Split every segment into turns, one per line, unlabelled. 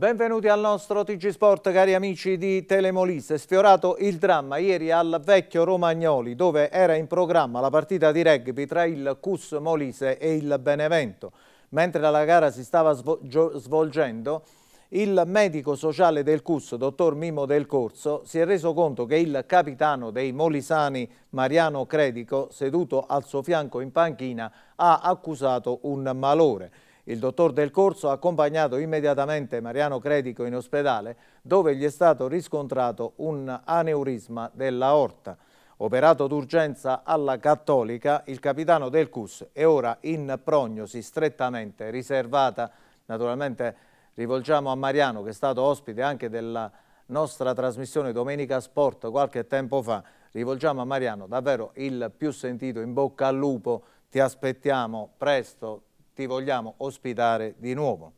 Benvenuti al nostro TG Sport cari amici di Telemolise. Sfiorato il dramma ieri al vecchio Romagnoli dove era in programma la partita di rugby tra il Cus Molise e il Benevento. Mentre la gara si stava svolgendo il medico sociale del CUS, dottor Mimo Del Corso, si è reso conto che il capitano dei Molisani, Mariano Credico, seduto al suo fianco in panchina, ha accusato un malore. Il dottor Del Corso ha accompagnato immediatamente Mariano Credico in ospedale dove gli è stato riscontrato un aneurisma della orta. Operato d'urgenza alla Cattolica, il capitano del CUS è ora in prognosi strettamente riservata. Naturalmente rivolgiamo a Mariano che è stato ospite anche della nostra trasmissione Domenica Sport qualche tempo fa. Rivolgiamo a Mariano davvero il più sentito in bocca al lupo. Ti aspettiamo presto, ti vogliamo ospitare di nuovo.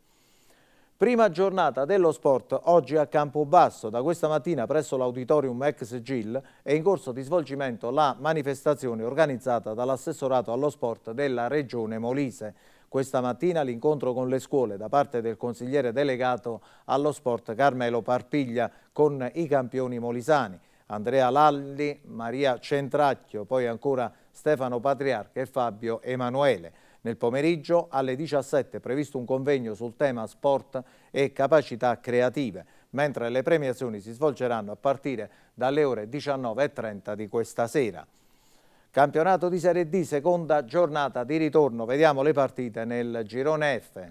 Prima giornata dello sport oggi a Campobasso, da questa mattina presso l'auditorium ex GIL è in corso di svolgimento la manifestazione organizzata dall'assessorato allo sport della regione Molise. Questa mattina l'incontro con le scuole da parte del consigliere delegato allo sport Carmelo Parpiglia con i campioni molisani. Andrea Lalli, Maria Centracchio, poi ancora Stefano Patriarca e Fabio Emanuele. Nel pomeriggio alle 17 è previsto un convegno sul tema sport e capacità creative, mentre le premiazioni si svolgeranno a partire dalle ore 19.30 di questa sera. Campionato di Serie D, seconda giornata di ritorno. Vediamo le partite nel girone F.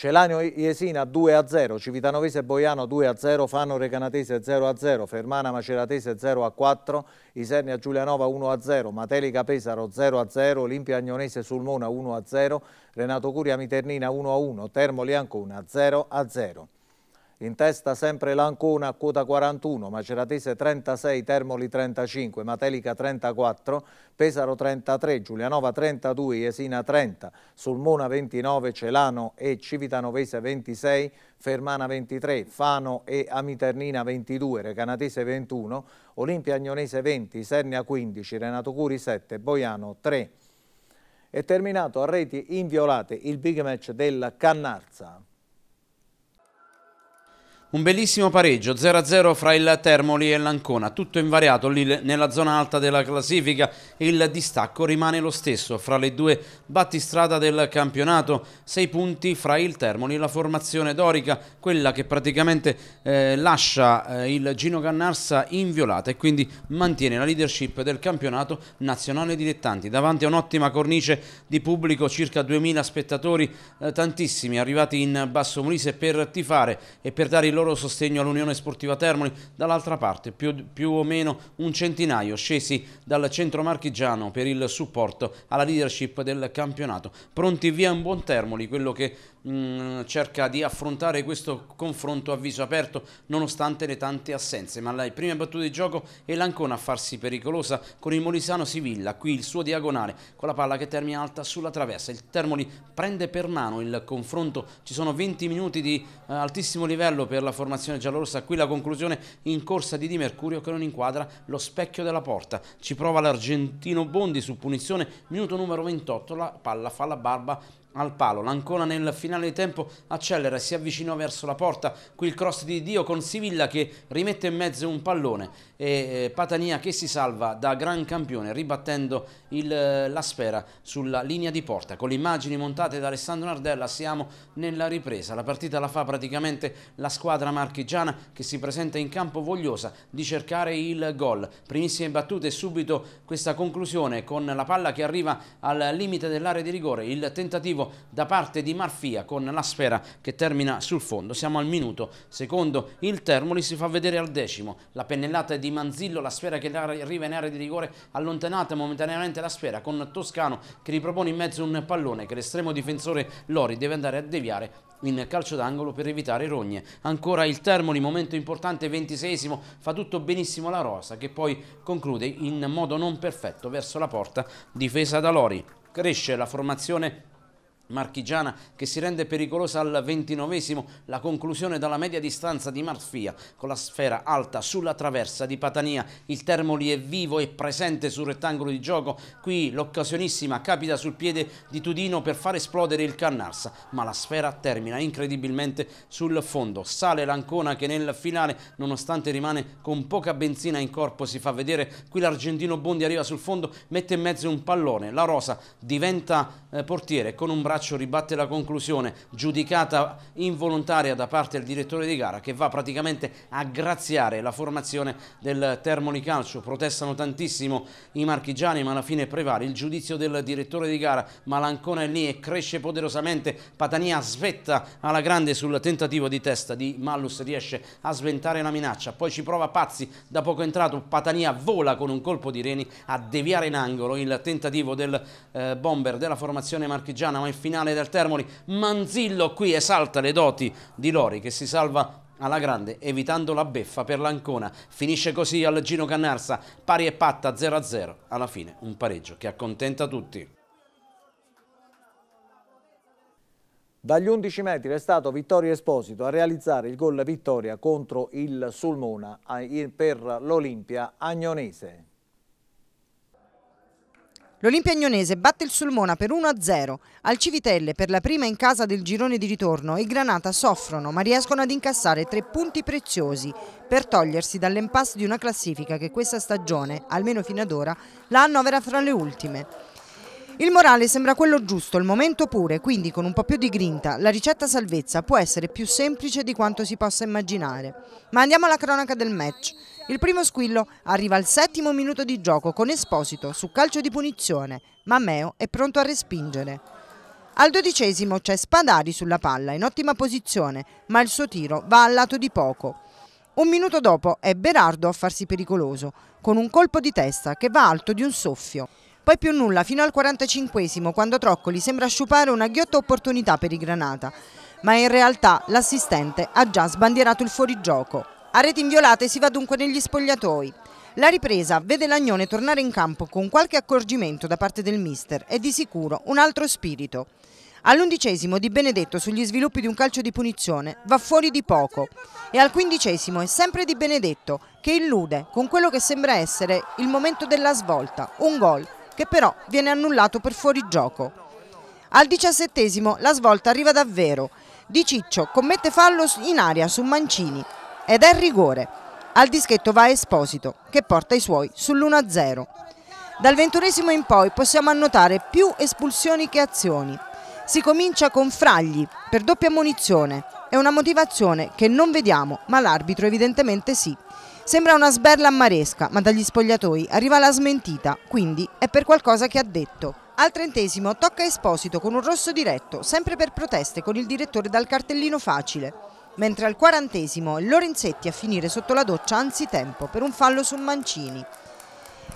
Celanio Iesina 2-0, a Civitanovese Boiano 2-0, a Fano Recanatese 0-0, a Fermana Maceratese 0-4, a Isernia Giulianova 1-0, a Matelica Pesaro 0-0, a Olimpia Agnonese Sulmona 1-0, a Renato Curia Miternina 1-1, a Termoli Ancona 0-0. a in testa sempre l'Ancona a quota 41, Maceratese 36, Termoli 35, Matelica 34, Pesaro 33, Giulianova 32, Iesina 30, Sulmona 29, Celano e Civitanovese 26, Fermana 23, Fano e Amiternina 22, Recanatese 21, Olimpia Agnonese 20, Sernia 15, Renato Curi 7, Boiano 3. È terminato a reti inviolate il big match del Cannarza.
Un bellissimo pareggio 0-0 fra il Termoli e l'Ancona, tutto invariato lì nella zona alta della classifica. Il distacco rimane lo stesso fra le due battistrada del campionato, 6 punti fra il Termoli e la formazione dorica, quella che praticamente eh, lascia eh, il Gino Cannarsa inviolata e quindi mantiene la leadership del campionato nazionale dilettanti. Davanti a un'ottima cornice di pubblico, circa 2000 spettatori, eh, tantissimi arrivati in Basso Molise per tifare e per dare il loro sostegno all'Unione Sportiva Termoli, dall'altra parte più, più, o meno un centinaio scesi dal centro marchigiano per il supporto alla leadership del campionato. Pronti via un buon Termoli, quello che mh, mm, cerca di affrontare questo confronto a viso aperto nonostante le tante assenze, ma le prime battute di gioco è l'Ancona a farsi pericolosa con il Molisano Sivilla, qui il suo diagonale con la palla che termina alta sulla traversa. Il Termoli prende per mano il confronto, ci sono 20 minuti di eh, altissimo livello per la la formazione giallorossa. Qui la conclusione in corsa di Di Mercurio che non inquadra lo specchio della porta. Ci prova l'argentino Bondi su punizione, minuto numero 28, la palla fa la barba al palo. L'Ancona nel finale di tempo accelera e si avvicina verso la porta. Qui il cross di Dio con Sivilla che rimette in mezzo un pallone e eh, Patania che si salva da gran campione ribattendo il, eh, la sfera sulla linea di porta. Con le immagini montate da Alessandro Nardella siamo nella ripresa. La partita la fa praticamente la squadra marchigiana che si presenta in campo vogliosa di cercare il gol. Primissime battute subito questa conclusione con la palla che arriva al limite dell'area di rigore. Il tentativo tentativo da parte di Marfia con la sfera che termina sul fondo. Siamo al minuto, secondo il Termoli si fa vedere al decimo, la pennellata di Manzillo, la sfera che arriva in area di rigore allontanata momentaneamente la sfera con Toscano che ripropone in mezzo un pallone che l'estremo difensore Lori deve andare a deviare in calcio d'angolo per evitare rogne. Ancora il Termoli, momento importante, 26esimo, fa tutto benissimo la Rosa che poi conclude in modo non perfetto verso la porta difesa da Lori. Cresce la formazione marchigiana che si rende pericolosa al ventinovesimo la conclusione dalla media distanza di Marfia con la sfera alta sulla traversa di Patania il Termoli è vivo e presente sul rettangolo di gioco qui l'occasionissima capita sul piede di Tudino per far esplodere il Cannarsa ma la sfera termina incredibilmente sul fondo sale l'Ancona che nel finale nonostante rimane con poca benzina in corpo si fa vedere qui l'argentino Bondi arriva sul fondo mette in mezzo un pallone la Rosa diventa eh, portiere con un braccio Caraccio ribatte la conclusione giudicata involontaria da parte del direttore di gara che va praticamente a graziare la formazione del Termoli Calcio. Protestano tantissimo i marchigiani ma alla fine prevale il giudizio del direttore di gara Malancone è lì e cresce poderosamente. Patania svetta alla grande sul tentativo di testa di Mallus riesce a sventare la minaccia. Poi ci prova Pazzi da poco entrato Patania vola con un colpo di reni a deviare in angolo il tentativo del eh, bomber della formazione marchigiana ma è finito finale del Termoli. Manzillo qui esalta le doti di Lori che si salva alla grande evitando la beffa per l'Ancona. Finisce così al Gino Cannarsa, pari e patta 0-0. Alla fine
un pareggio che accontenta tutti. Dagli 11 metri è stato Vittorio Esposito a realizzare il gol vittoria contro il Sulmona per l'Olimpia Agnonese.
L'Olimpia Agnonese batte il Sulmona per 1-0, al Civitelle per la prima in casa del girone di ritorno i Granata soffrono ma riescono ad incassare tre punti preziosi per togliersi dall'impasse di una classifica che questa stagione, almeno fino ad ora, la annovera fra le ultime. Il morale sembra quello giusto, il momento pure, quindi con un po' più di grinta la ricetta salvezza può essere più semplice di quanto si possa immaginare. Ma andiamo alla cronaca del match. Il primo squillo arriva al settimo minuto di gioco con Esposito su calcio di punizione, ma Meo è pronto a respingere. Al dodicesimo c'è Spadari sulla palla in ottima posizione, ma il suo tiro va al lato di poco. Un minuto dopo è Berardo a farsi pericoloso, con un colpo di testa che va alto di un soffio. Poi più nulla, fino al 45 quando Troccoli sembra sciupare una ghiotta opportunità per i Granata. Ma in realtà l'assistente ha già sbandierato il fuorigioco. A reti inviolate si va dunque negli spogliatoi. La ripresa vede Lagnone tornare in campo con qualche accorgimento da parte del mister e di sicuro un altro spirito. All'undicesimo Di Benedetto sugli sviluppi di un calcio di punizione va fuori di poco e al quindicesimo è sempre Di Benedetto che illude con quello che sembra essere il momento della svolta, un gol che però viene annullato per fuorigioco. Al diciassettesimo la svolta arriva davvero. Di Ciccio commette fallo in aria su Mancini ed è rigore. Al dischetto va Esposito che porta i suoi sull'1-0. Dal ventunesimo in poi possiamo annotare più espulsioni che azioni. Si comincia con Fragli per doppia munizione. È una motivazione che non vediamo, ma l'arbitro evidentemente sì. Sembra una sberla ammaresca, ma dagli spogliatoi arriva la smentita, quindi è per qualcosa che ha detto. Al trentesimo tocca Esposito con un rosso diretto, sempre per proteste con il direttore dal cartellino facile. Mentre al quarantesimo è Lorenzetti a finire sotto la doccia anzitempo per un fallo su Mancini.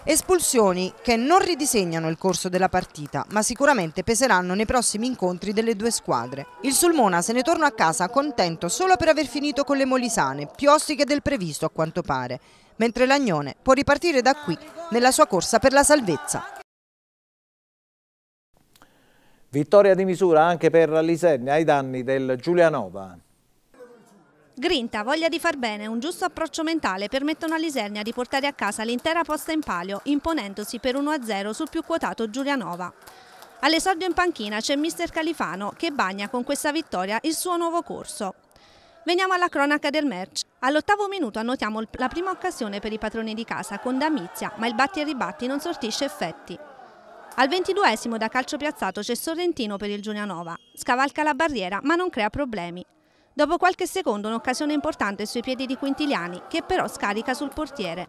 Espulsioni che non ridisegnano il corso della partita, ma sicuramente peseranno nei prossimi incontri delle due squadre. Il Sulmona se ne torna a casa contento solo per aver finito con le Molisane, più ostiche del previsto a quanto pare, mentre l'Agnone può ripartire da qui nella sua corsa per la salvezza.
Vittoria di misura anche per l'Isernia ai danni del Giulianova.
Grinta, voglia di far bene e un giusto approccio mentale permettono all'Isernia di portare a casa l'intera posta in palio, imponendosi per 1-0 sul più quotato Giulianova. All'esordio in panchina c'è mister Califano che bagna con questa vittoria il suo nuovo corso. Veniamo alla cronaca del match. All'ottavo minuto annotiamo la prima occasione per i padroni di casa con Damizia, ma il batti e ribatti non sortisce effetti. Al ventiduesimo da calcio piazzato c'è Sorrentino per il Giulianova. Scavalca la barriera ma non crea problemi. Dopo qualche secondo un'occasione importante sui piedi di Quintiliani, che però scarica sul portiere.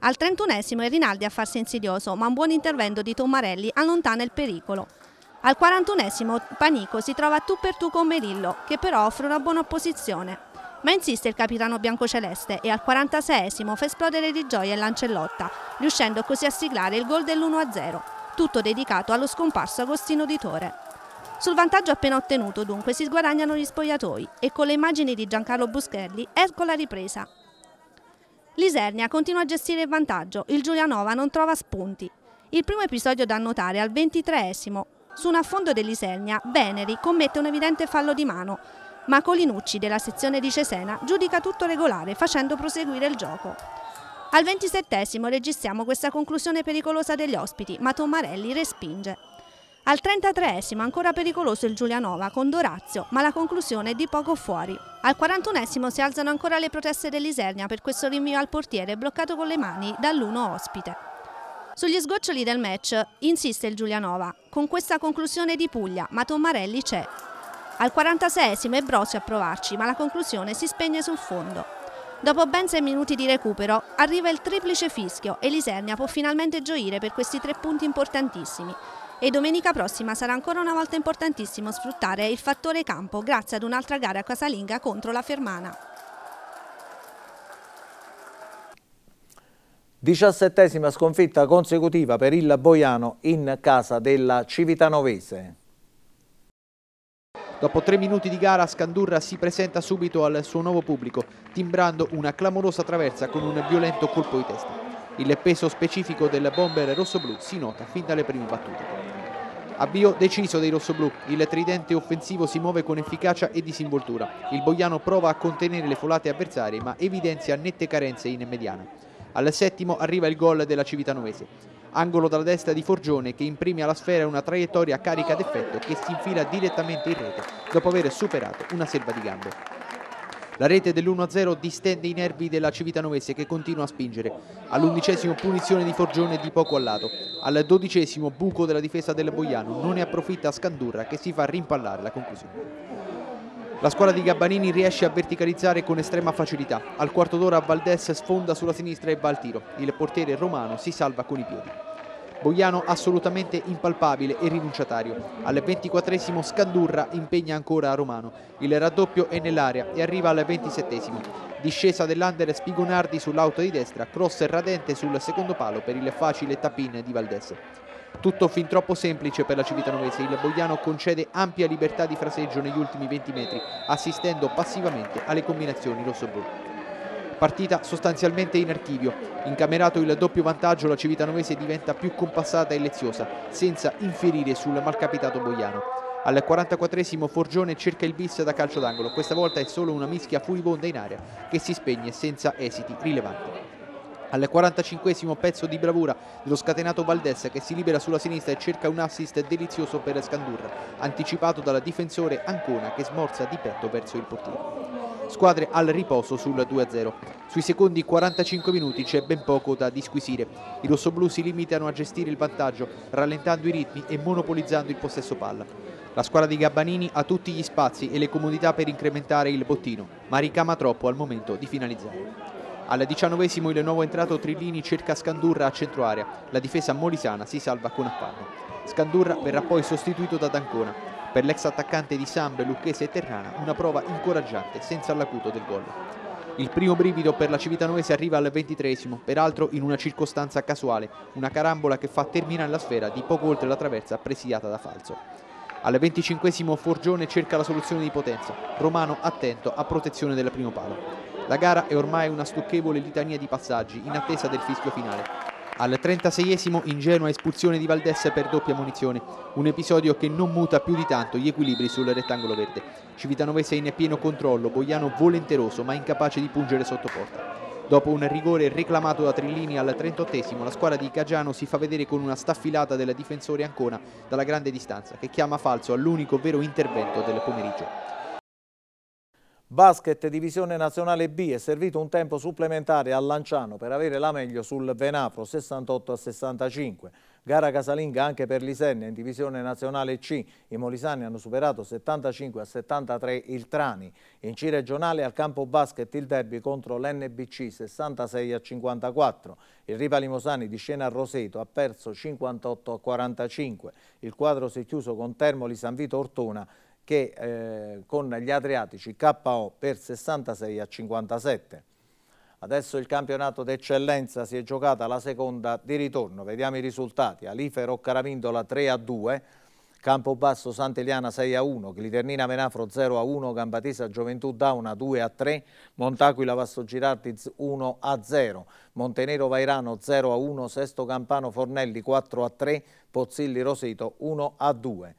Al 31esimo è Rinaldi a farsi insidioso, ma un buon intervento di Tommarelli allontana il pericolo. Al 41esimo Panico si trova tu per tu con Merillo, che però offre una buona opposizione. Ma insiste il capitano biancoceleste e al 46esimo fa esplodere di gioia il Lancellotta, riuscendo così a siglare il gol dell'1-0, tutto dedicato allo scomparso Agostino Di Tore. Sul vantaggio appena ottenuto dunque si sguadagnano gli spogliatoi e con le immagini di Giancarlo Buscherli ecco la ripresa. L'Isernia continua a gestire il vantaggio, il Giulianova non trova spunti. Il primo episodio da annotare al 23esimo. Su un affondo dell'Isernia, Veneri commette un evidente fallo di mano, ma Colinucci della sezione di Cesena giudica tutto regolare facendo proseguire il gioco. Al 27esimo registriamo questa conclusione pericolosa degli ospiti, ma Tommarelli respinge. Al 33esimo ancora pericoloso il Giulianova con Dorazio, ma la conclusione è di poco fuori. Al 41esimo si alzano ancora le proteste dell'Isernia per questo rinvio al portiere bloccato con le mani dall'uno ospite. Sugli sgoccioli del match insiste il Giulianova, con questa conclusione di Puglia, ma Tommarelli c'è. Al 46esimo è Brosio a provarci, ma la conclusione si spegne sul fondo. Dopo ben 6 minuti di recupero arriva il triplice fischio e l'Isernia può finalmente gioire per questi tre punti importantissimi, e domenica prossima sarà ancora una volta importantissimo sfruttare il fattore campo grazie ad un'altra gara casalinga contro la Fermana.
17esima sconfitta consecutiva per il Boiano in casa della Civitanovese. Dopo
tre minuti di gara Scandurra si presenta subito al suo nuovo pubblico, timbrando una clamorosa traversa con un violento colpo di testa. Il peso specifico del bomber rossoblù si nota fin dalle prime battute. Avvio deciso dei rossoblù, il tridente offensivo si muove con efficacia e disinvoltura. Il Boiano prova a contenere le folate avversarie ma evidenzia nette carenze in mediana. Al settimo arriva il gol della Civitanovese. Angolo dalla destra di Forgione che imprime alla sfera una traiettoria carica d'effetto che si infila direttamente in rete dopo aver superato una selva di gambe. La rete dell'1-0 distende i nervi della Civitanovese che continua a spingere. All'undicesimo punizione di Forgione di poco al lato. Al dodicesimo buco della difesa del Boiano non ne approfitta Scandurra che si fa rimpallare la conclusione. La squadra di Gabbanini riesce a verticalizzare con estrema facilità. Al quarto d'ora Valdes sfonda sulla sinistra e va al tiro. Il portiere romano si salva con i piedi. Boiano assolutamente impalpabile e rinunciatario. Al 24 Scandurra impegna ancora Romano. Il raddoppio è nell'area e arriva al 27 Discesa dell'Under Spigonardi sull'auto di destra, cross radente sul secondo palo per il facile tap-in di Valdes. Tutto fin troppo semplice per la Civitanovese, il Boiano concede ampia libertà di fraseggio negli ultimi 20 metri, assistendo passivamente alle combinazioni rossoblù partita sostanzialmente in archivio. Incamerato il doppio vantaggio la Civitanovese diventa più compassata e leziosa, senza inferire sul malcapitato Boiano. Al 44esimo Forgione cerca il bis da calcio d'angolo, questa volta è solo una mischia furibonda in area che si spegne senza esiti rilevanti. Al 45 esimo pezzo di bravura dello scatenato Valdes che si libera sulla sinistra e cerca un assist delizioso per Scandurra, anticipato dalla difensore Ancona che smorza di petto verso il portiere squadre al riposo sul 2-0. Sui secondi 45 minuti c'è ben poco da disquisire. I rossoblù si limitano a gestire il vantaggio, rallentando i ritmi e monopolizzando il possesso palla. La squadra di Gabbanini ha tutti gli spazi e le comodità per incrementare il bottino, ma ricama troppo al momento di finalizzare. Al diciannovesimo il nuovo entrato Trillini cerca Scandurra a centroarea, la difesa molisana si salva con appanno. Scandurra verrà poi sostituito da D'Ancona. Per l'ex attaccante di Sambe, Lucchese e Terrana una prova incoraggiante, senza l'acuto del gol. Il primo brivido per la Civitanovese arriva al ventitresimo, peraltro in una circostanza casuale, una carambola che fa terminare la sfera di poco oltre la traversa presidiata da Falso. Al venticinquesimo Forgione cerca la soluzione di potenza, Romano attento a protezione del primo palo. La gara è ormai una stucchevole litania di passaggi in attesa del fischio finale, al 36esimo ingenua espulsione di Valdessa per doppia munizione, un episodio che non muta più di tanto gli equilibri sul rettangolo verde. Civitanovese in pieno controllo, Boiano volenteroso ma incapace di pungere sotto porta. Dopo un rigore reclamato da Trillini al 38esimo, la squadra di Caggiano si fa vedere con una staffilata del difensore Ancona dalla grande distanza, che chiama falso all'unico vero intervento del
pomeriggio. Basket Divisione Nazionale B è servito un tempo supplementare a Lanciano per avere la meglio sul Venafro 68 a 65. Gara casalinga anche per l'Isenna in Divisione Nazionale C. I molisani hanno superato 75 a 73 il Trani. In C regionale al campo basket il derby contro l'NBC 66 a 54. Il Riva Limosani di scena a Roseto ha perso 58 a 45. Il quadro si è chiuso con Termoli San Vito Ortona che eh, con gli Adriatici KO per 66 a 57. Adesso il campionato d'eccellenza si è giocata la seconda di ritorno, vediamo i risultati. Alife Roccaravindola 3 a 2, Campobasso Sant'Eliana 6 a 1, Gliternina Menafro 0 a 1, Gambatisa Gioventù Dauna 2 a 3, Montaquila Vasto Girardi 1 a 0, Montenero Vairano 0 a 1, Sesto Campano Fornelli 4 a 3, Pozzilli Roseto 1 a 2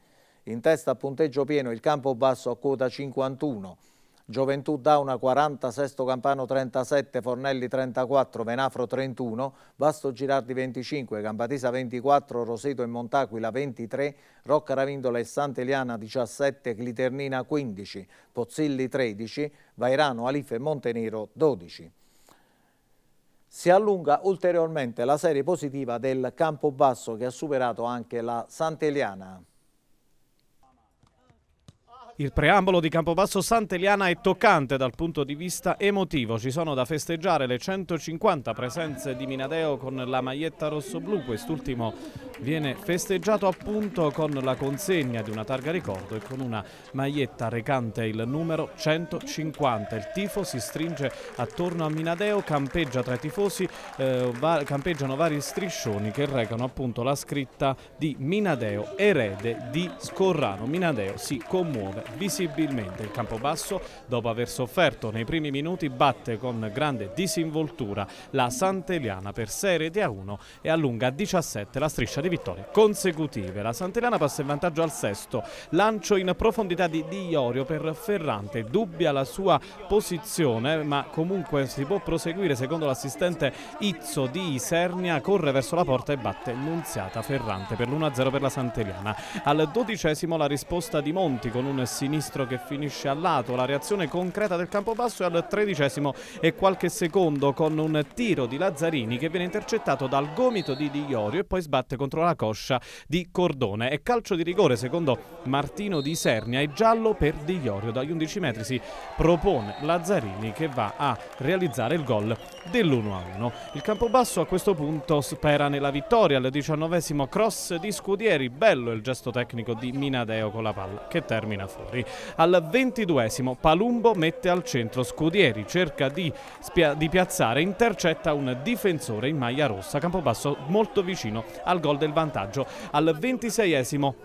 in testa a punteggio pieno il campo basso a quota 51, Gioventù Dauna 40, Sesto Campano 37, Fornelli 34, Venafro 31, Vasto Girardi 25, Gambatisa 24, Roseto e Montaquila 23, Rocca Ravindola e Sant'Eliana 17, Cliternina 15, Pozzilli 13, Vairano, Alife e Montenero 12. Si allunga ulteriormente la serie positiva del Campobasso che ha superato anche la Sant'Eliana.
Il preambolo di Campobasso Sant'Eliana è toccante dal punto di vista emotivo. Ci sono da festeggiare le 150 presenze di Minadeo con la maglietta rosso-blu. Quest'ultimo viene festeggiato appunto con la consegna di una targa ricordo e con una maglietta recante il numero 150. Il tifo si stringe attorno a Minadeo, campeggia tra i tifosi, eh, va campeggiano vari striscioni che recano appunto la scritta di Minadeo, erede di Scorrano. Minadeo si commuove visibilmente il campo basso dopo aver sofferto nei primi minuti batte con grande disinvoltura la Santeliana per 6 reti a 1 e allunga a 17 la striscia di vittorie consecutive. La Santeliana passa in vantaggio al sesto, lancio in profondità di Di Iorio per Ferrante, dubbia la sua posizione ma comunque si può proseguire secondo l'assistente Izzo di Isernia, corre verso la porta e batte Nunziata Ferrante per l'1-0 per la Santeliana. Al dodicesimo la risposta di Monti con un sinistro che finisce a lato, la reazione concreta del Campobasso è al tredicesimo e qualche secondo con un tiro di Lazzarini che viene intercettato dal gomito di Di Iorio e poi sbatte contro la coscia di Cordone. È calcio di rigore secondo Martino Di Sernia e giallo per Di Iorio. Dagli 11 metri si propone Lazzarini che va a realizzare il gol dell'1-1. Il Campobasso a questo punto spera nella vittoria al diciannovesimo cross di Scudieri. Bello il gesto tecnico di Minadeo con la palla che termina fuori. Torri. Al ventiduesimo Palumbo mette al centro Scudieri, cerca di, di piazzare, intercetta un difensore in maglia rossa, Campobasso molto vicino al gol del vantaggio. Al ventiseiesimo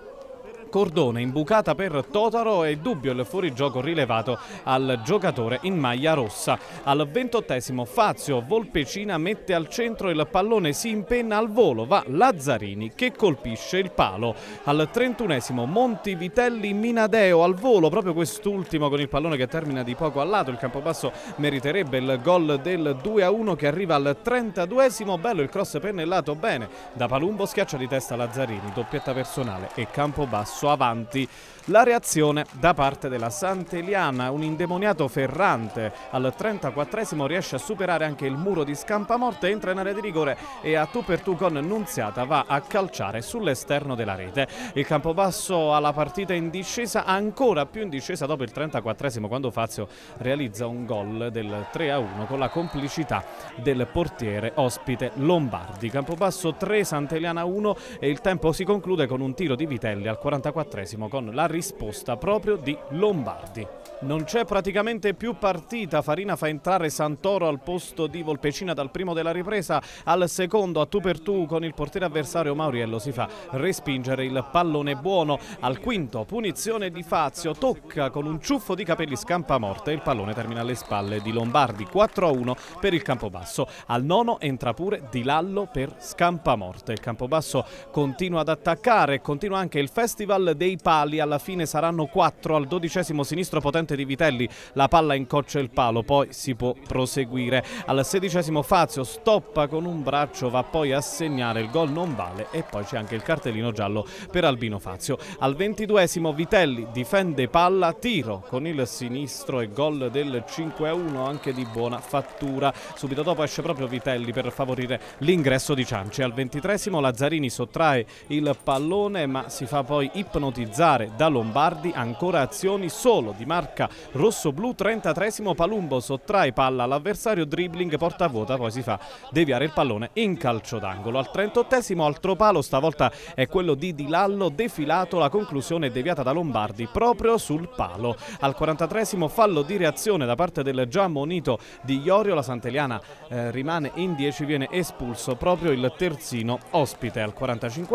cordone imbucata per Totaro e dubbio il fuorigioco rilevato al giocatore in maglia rossa. Al ventottesimo Fazio Volpecina mette al centro il pallone, si impenna al volo, va Lazzarini che colpisce il palo. Al trentunesimo Monti Vitelli Minadeo al volo, proprio quest'ultimo con il pallone che termina di poco al lato, il Campobasso meriterebbe il gol del 2-1 che arriva al 32 bello il cross pennellato bene da Palumbo, schiaccia di testa Lazzarini, doppietta personale e Campobasso passo avanti la reazione da parte della Sant'Eliana, un indemoniato ferrante, al 34esimo riesce a superare anche il muro di Scampamorte, entra in area di rigore e a tu per tu con Nunziata va a calciare sull'esterno della rete. Il Campobasso ha la partita in discesa, ancora più in discesa dopo il 34esimo quando Fazio realizza un gol del 3-1 con la complicità del portiere ospite Lombardi. Campobasso 3, Sant'Eliana 1 e il tempo si conclude con un tiro di Vitelli al 44esimo con la risposta proprio di Lombardi. Non c'è praticamente più partita, Farina fa entrare Santoro al posto di Volpecina dal primo della ripresa, al secondo a tu per tu con il portiere avversario Mauriello si fa respingere il pallone buono, al quinto punizione di Fazio, tocca con un ciuffo di capelli scampa morte, il pallone termina alle spalle di Lombardi, 4-1 per il Campobasso, al nono entra pure Di Lallo per scampa morte, il Campobasso continua ad attaccare, continua anche il Festival dei Pali, alla fine saranno 4 al dodicesimo sinistro potente Dante di Vitelli, la palla incoccia il palo, poi si può proseguire. Al sedicesimo Fazio stoppa con un braccio, va poi a segnare, il gol non vale e poi c'è anche il cartellino giallo per Albino Fazio. Al ventiduesimo Vitelli difende palla, tiro con il sinistro e gol del 5-1 anche di buona fattura. Subito dopo esce proprio Vitelli per favorire l'ingresso di Cianci. Al ventitresimo Lazzarini sottrae il pallone ma si fa poi ipnotizzare da Lombardi, ancora azioni solo di Marco blocca. Rosso-blu 33 Palumbo sottrae palla all'avversario, dribbling, porta a vuota, poi si fa deviare il pallone in calcio d'angolo. Al 38 altro palo, stavolta è quello di Di Lallo, defilato, la conclusione deviata da Lombardi proprio sul palo. Al 43 fallo di reazione da parte del già ammonito di Iorio, la Santeliana eh, rimane in 10, viene espulso proprio il terzino ospite. Al 45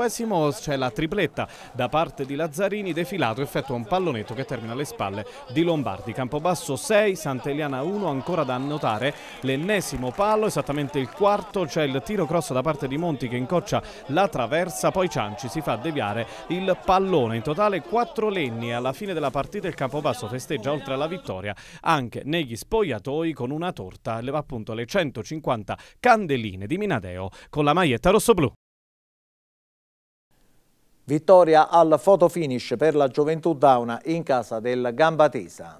c'è la tripletta da parte di Lazzarini, defilato effettua un pallonetto che termina alle spalle di Lombardi. Campobasso 6, Sant'Eliana 1, ancora da annotare l'ennesimo palo, esattamente il quarto, c'è il tiro cross da parte di Monti che incoccia la traversa, poi Cianci si fa deviare il pallone. In totale 4 lenni alla fine della partita il Campobasso festeggia oltre alla vittoria anche negli spogliatoi con una torta, appunto le 150 candeline di Minadeo con la maglietta rossoblu.
Vittoria al fotofinish per la Gioventù Dauna in casa del Gambatesa.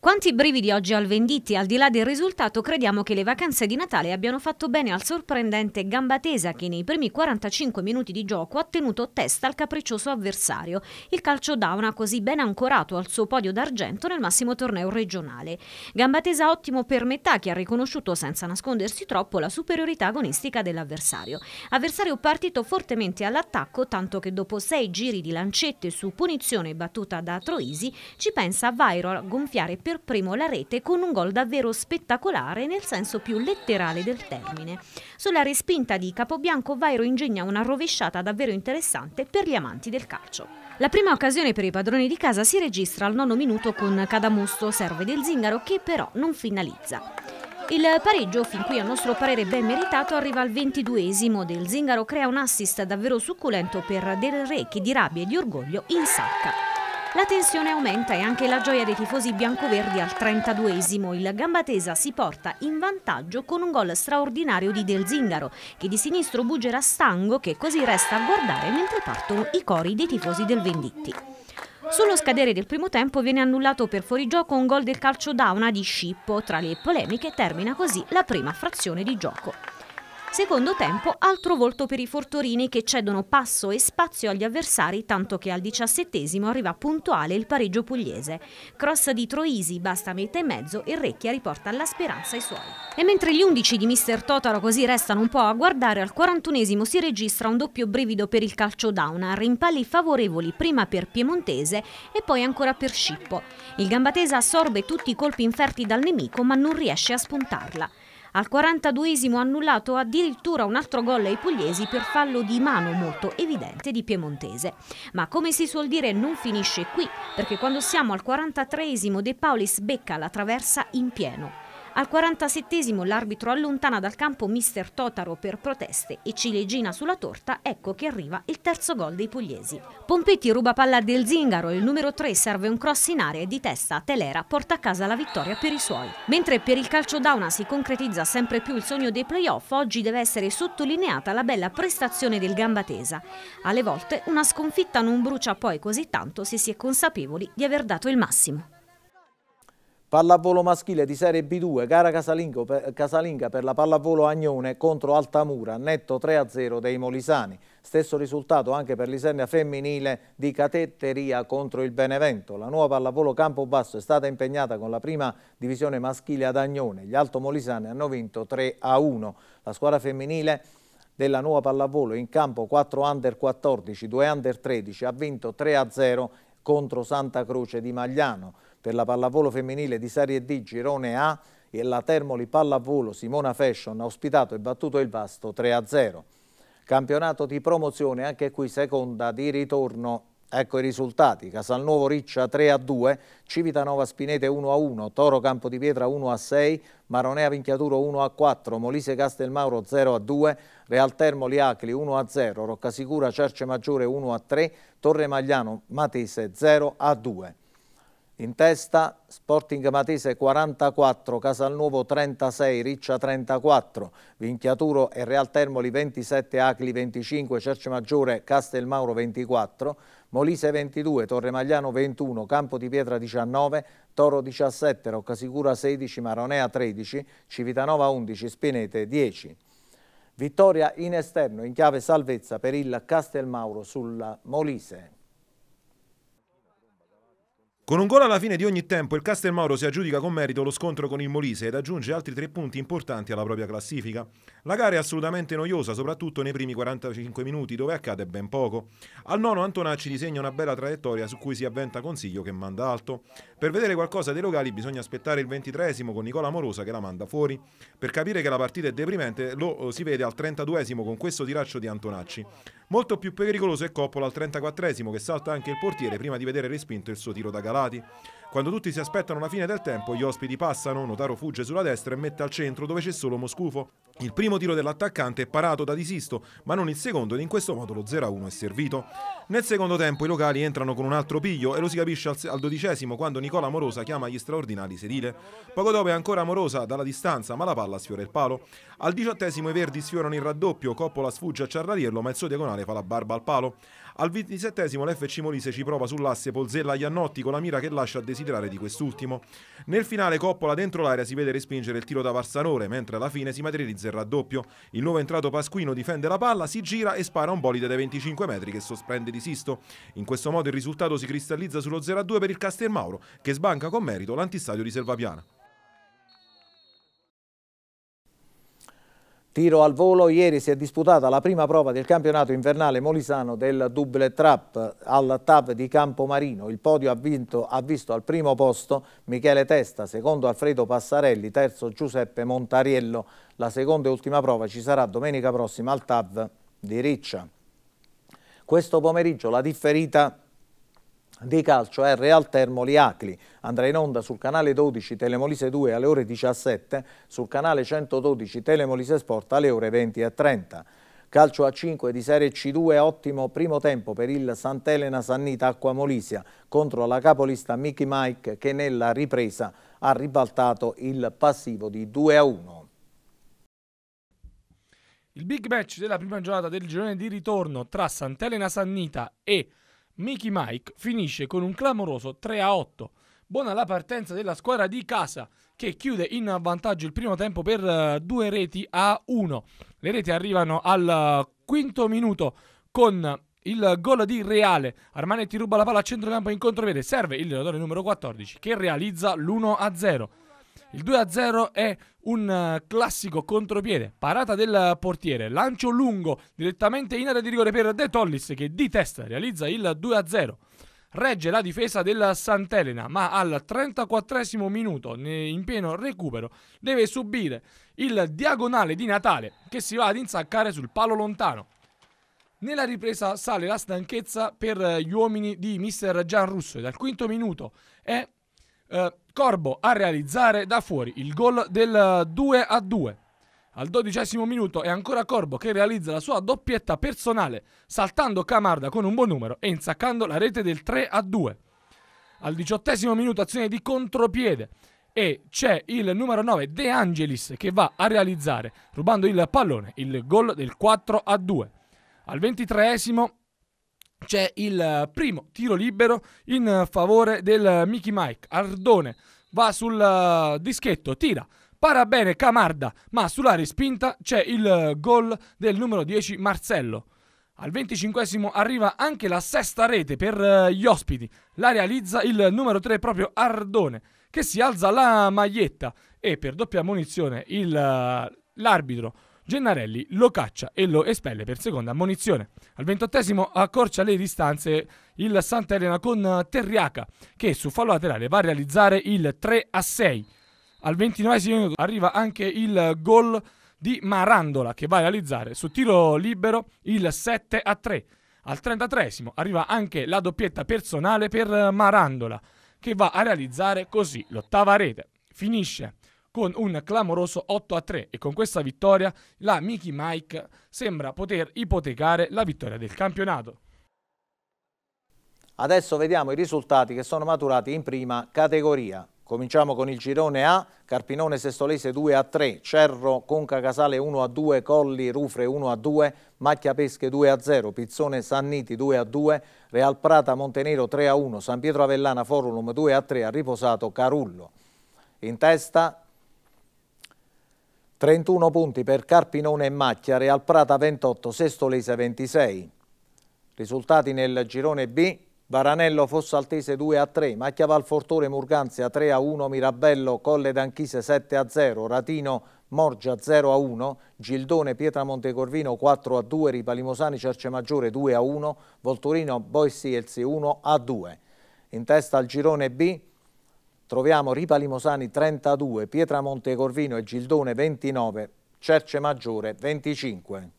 Quanti brividi oggi al Venditti, al di là del risultato, crediamo che le vacanze di Natale abbiano fatto bene al sorprendente Gambatesa che nei primi 45 minuti di gioco ha tenuto testa al capriccioso avversario. Il calcio down ha così ben ancorato al suo podio d'argento nel massimo torneo regionale. Gambatesa ottimo per metà che ha riconosciuto senza nascondersi troppo la superiorità agonistica dell'avversario. Avversario partito fortemente all'attacco, tanto che dopo sei giri di lancette su punizione battuta da Troisi ci pensa Vairo a gonfiare per primo la rete con un gol davvero spettacolare nel senso più letterale del termine. Sulla respinta di Capobianco Vairo ingegna una rovesciata davvero interessante per gli amanti del calcio. La prima occasione per i padroni di casa si registra al nono minuto con Cadamusto, serve del Zingaro che però non finalizza. Il pareggio, fin qui a nostro parere ben meritato, arriva al ventiduesimo del Zingaro, crea un assist davvero succulento per Del Re che di rabbia e di orgoglio insacca. La tensione aumenta e anche la gioia dei tifosi biancoverdi al 32esimo. Il Gambatesa si porta in vantaggio con un gol straordinario di Del Zingaro, che di sinistro bugera Stango, che così resta a guardare mentre partono i cori dei tifosi del Venditti. Sullo scadere del primo tempo viene annullato per fuorigioco un gol del calcio dauna di Scippo. Tra le polemiche termina così la prima frazione di gioco. Secondo tempo, altro volto per i Fortorini che cedono passo e spazio agli avversari, tanto che al diciassettesimo arriva puntuale il pareggio pugliese. Cross di Troisi, basta metà e mezzo e Recchia riporta la speranza ai suoi. E mentre gli undici di mister Totaro così restano un po' a guardare, al quarantunesimo si registra un doppio brivido per il calcio down, a rimpalli favorevoli prima per Piemontese e poi ancora per Scippo. Il Gambatesa assorbe tutti i colpi inferti dal nemico ma non riesce a spuntarla. Al 42esimo annullato addirittura un altro gol ai pugliesi per fallo di mano molto evidente di Piemontese. Ma come si suol dire non finisce qui, perché quando siamo al 43esimo De Paulis becca la traversa in pieno. Al 47 l'arbitro allontana dal campo mister Totaro per proteste e ciliegina sulla torta, ecco che arriva il terzo gol dei pugliesi. Pompetti ruba palla del Zingaro, il numero 3 serve un cross in area e di testa Telera porta a casa la vittoria per i suoi. Mentre per il calcio d'auna si concretizza sempre più il sogno dei playoff, oggi deve essere sottolineata la bella prestazione del Gambatesa. Alle volte una sconfitta non brucia poi così tanto se si è consapevoli di aver dato il massimo.
Pallavolo maschile di Serie B2, gara casalingo, casalinga per la pallavolo Agnone contro Altamura, netto 3-0 dei Molisani. Stesso risultato anche per l'Isernia femminile di Catetteria contro il Benevento. La nuova pallavolo Campobasso è stata impegnata con la prima divisione maschile ad Agnone. Gli Alto Molisani hanno vinto 3-1. La squadra femminile della nuova pallavolo in campo 4 under 14, 2 under 13, ha vinto 3-0 contro Santa Croce di Magliano per la pallavolo femminile di Serie D Girone A e la Termoli Pallavolo Simona Fashion ha ospitato e battuto il Vasto 3-0. Campionato di promozione, anche qui seconda di ritorno. Ecco i risultati, Casalnuovo Riccia 3-2, Civitanova Spinete 1-1, Toro Campo di Pietra 1-6, Maronea Vinchiaturo 1-4, Molise Castelmauro 0-2, Real Termoli Acli 1-0, Roccasicura Cerce Maggiore 1-3, Torre Magliano Matese 0-2. In testa Sporting Matese 44, Casalnuovo 36, Riccia 34, Vinchiaturo e Real Termoli 27, Acli 25, Cercemaggiore, Castelmauro 24, Molise 22, Torremagliano 21, Campo di Pietra 19, Toro 17, Roccasicura 16, Maronea 13, Civitanova 11, Spinete 10. Vittoria in esterno in chiave salvezza per il
Castelmauro sul Molise. Con un gol alla fine di ogni tempo il Castelmauro si aggiudica con merito lo scontro con il Molise ed aggiunge altri tre punti importanti alla propria classifica. La gara è assolutamente noiosa, soprattutto nei primi 45 minuti dove accade ben poco. Al nono Antonacci disegna una bella traiettoria su cui si avventa Consiglio che manda alto. Per vedere qualcosa dei locali bisogna aspettare il ventitresimo con Nicola Morosa che la manda fuori. Per capire che la partita è deprimente lo eh, si vede al 32esimo con questo tiraccio di Antonacci. Molto più pericoloso è Coppola al 34esimo che salta anche il portiere prima di vedere respinto il suo tiro da galà preparati quando tutti si aspettano la fine del tempo, gli ospiti passano, Notaro fugge sulla destra e mette al centro dove c'è solo Moscufo. Il primo tiro dell'attaccante è parato da Disisto, ma non il secondo ed in questo modo lo 0-1 è servito. Nel secondo tempo i locali entrano con un altro piglio e lo si capisce al, dodicesimo quando Nicola Morosa chiama gli straordinari sedile. Poco dopo è ancora Morosa dalla distanza, ma la palla sfiora il palo. Al diciottesimo i verdi sfiorano il raddoppio, Coppola sfugge a Ciarrariello, ma il suo diagonale fa la barba al palo. Al ventisettesimo l'FC Molise ci prova sull'asse Polzella-Iannotti con la mira che lascia a desiderare desiderare di quest'ultimo. Nel finale Coppola dentro l'area si vede respingere il tiro da Varsanore, mentre alla fine si materializza il raddoppio. Il nuovo entrato Pasquino difende la palla, si gira e spara un bolide dai 25 metri che sospende di Sisto. In questo modo il risultato si cristallizza sullo 0-2 per il Castelmauro, che sbanca con merito l'antistadio di Selvapiana.
Tiro al volo, ieri si è disputata la prima prova del campionato invernale molisano del double trap al TAV di Campomarino. Il podio ha, vinto, ha, visto al primo posto Michele Testa, secondo Alfredo Passarelli, terzo Giuseppe Montariello. La seconda e ultima prova ci sarà domenica prossima al TAV di Riccia. Questo pomeriggio la differita di calcio è Real Termoli Acli. Andrà in onda sul canale 12 Telemolise 2 alle ore 17, sul canale 112 Telemolise Sport alle ore 20 e 30. Calcio a 5 di Serie C2, ottimo primo tempo per il Sant'Elena Sannita Acqua Molisia contro la capolista Mickey Mike che nella ripresa ha ribaltato il passivo di 2 a 1.
Il big match della prima giornata del girone di ritorno tra Sant'Elena Sannita e Mickey Mike finisce con un clamoroso 3 a 8. Buona la partenza della squadra di casa che chiude in vantaggio il primo tempo per eh, due reti a 1. Le reti arrivano al eh, quinto minuto con il gol di Reale. Armanetti ruba la palla a centrocampo in controvede. Serve il giocatore numero 14 che realizza l'1 a 0. Il 2-0 è un eh, classico contropiede, parata del portiere, lancio lungo direttamente in area di rigore per De Tollis che di testa realizza il 2-0. Regge la difesa del Sant'Elena, ma al 34 minuto, in pieno recupero, deve subire il diagonale di Natale che si va ad insaccare sul palo lontano. Nella ripresa sale la stanchezza per eh, gli uomini di mister Gian Russo e dal quinto minuto è eh, Corbo a realizzare da fuori il gol del 2 eh, a 2. Al dodicesimo minuto è ancora Corbo che realizza la sua doppietta personale, saltando Camarda con un buon numero e insaccando la rete del 3 a 2. Al diciottesimo minuto azione di contropiede e c'è il numero 9 De Angelis che va a realizzare, rubando il pallone, il gol del 4 a 2. Al ventitreesimo c'è il eh, primo tiro libero in favore del Mickey Mike. Ardone va sul eh, dischetto, tira. Para bene Camarda, ma sulla rispinta c'è il eh, gol del numero 10 Marcello. Al 25 arriva anche la sesta rete per gli ospiti. La realizza il numero 3 proprio Ardone, che si alza la maglietta e per doppia munizione il, l'arbitro Gennarelli lo caccia e lo espelle per seconda ammonizione. Al ventottesimo accorcia le distanze il Sant'Elena con Terriaca che su fallo laterale va a realizzare il 3 a 6. Al ventinovesimo arriva anche il gol di Marandola che va a realizzare su tiro libero il 7 a 3. Al trentatreesimo arriva anche la doppietta personale per Marandola che va a realizzare così l'ottava rete. Finisce con un clamoroso 8 a 3 e con questa vittoria la Mickey Mike sembra poter ipotecare la vittoria del campionato.
Adesso vediamo i risultati che sono maturati in prima categoria. Cominciamo con il girone A, Carpinone Sestolese 2 a 3, Cerro Conca Casale 1 a 2, Colli Rufre 1 a 2, Macchia Pesche 2 a 0, Pizzone Sanniti 2 a 2, Real Prata Montenero 3 a 1, San Pietro Avellana Forum 2 a 3, ha riposato Carullo. In testa 31 punti per Carpinone e Macchia, Real Prata 28, Sestolese 26. Risultati nel girone B, Varanello Fossaltese 2 a 3, Macchia Valfortore Murganzia 3 a 1, Mirabello Colle d'Anchise 7 a 0, Ratino Morgia 0 a 1, Gildone Pietra Montecorvino 4 a 2, Ripalimosani Cercemaggiore 2 a 1, Volturino Boissi Elsi 1 a 2. In testa al girone B, troviamo Ripa Limosani 32, Pietramonte Corvino e Gildone 29, Cerce Maggiore 25.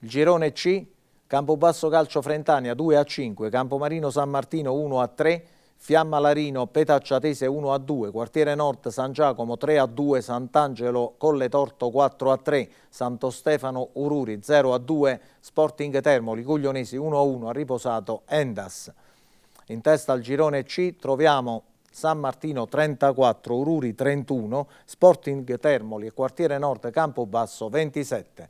Il girone C, Campobasso Calcio Frentania 2 a 5, Campomarino San Martino 1 a 3, Fiamma Larino Petacciatese 1 a 2, Quartiere Nord San Giacomo 3 a 2, Sant'Angelo Colle Torto 4 a 3, Santo Stefano Ururi 0 a 2, Sporting Termoli Guglionesi 1 a 1, Riposato Endas. In testa al girone C troviamo San Martino 34, Ururi 31, Sporting Termoli e Quartiere Nord Campobasso 27.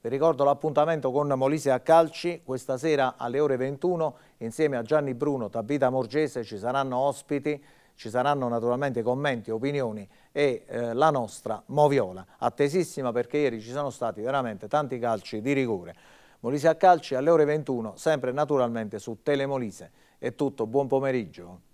Vi ricordo l'appuntamento con Molise a Calci questa sera alle ore 21 insieme a Gianni Bruno, Tabita Morgese ci saranno ospiti, ci saranno naturalmente commenti, opinioni e eh, la nostra Moviola, attesissima perché ieri ci sono stati veramente tanti calci di rigore. Molise a Calci alle ore 21, sempre naturalmente su Telemolise. È tutto, buon pomeriggio.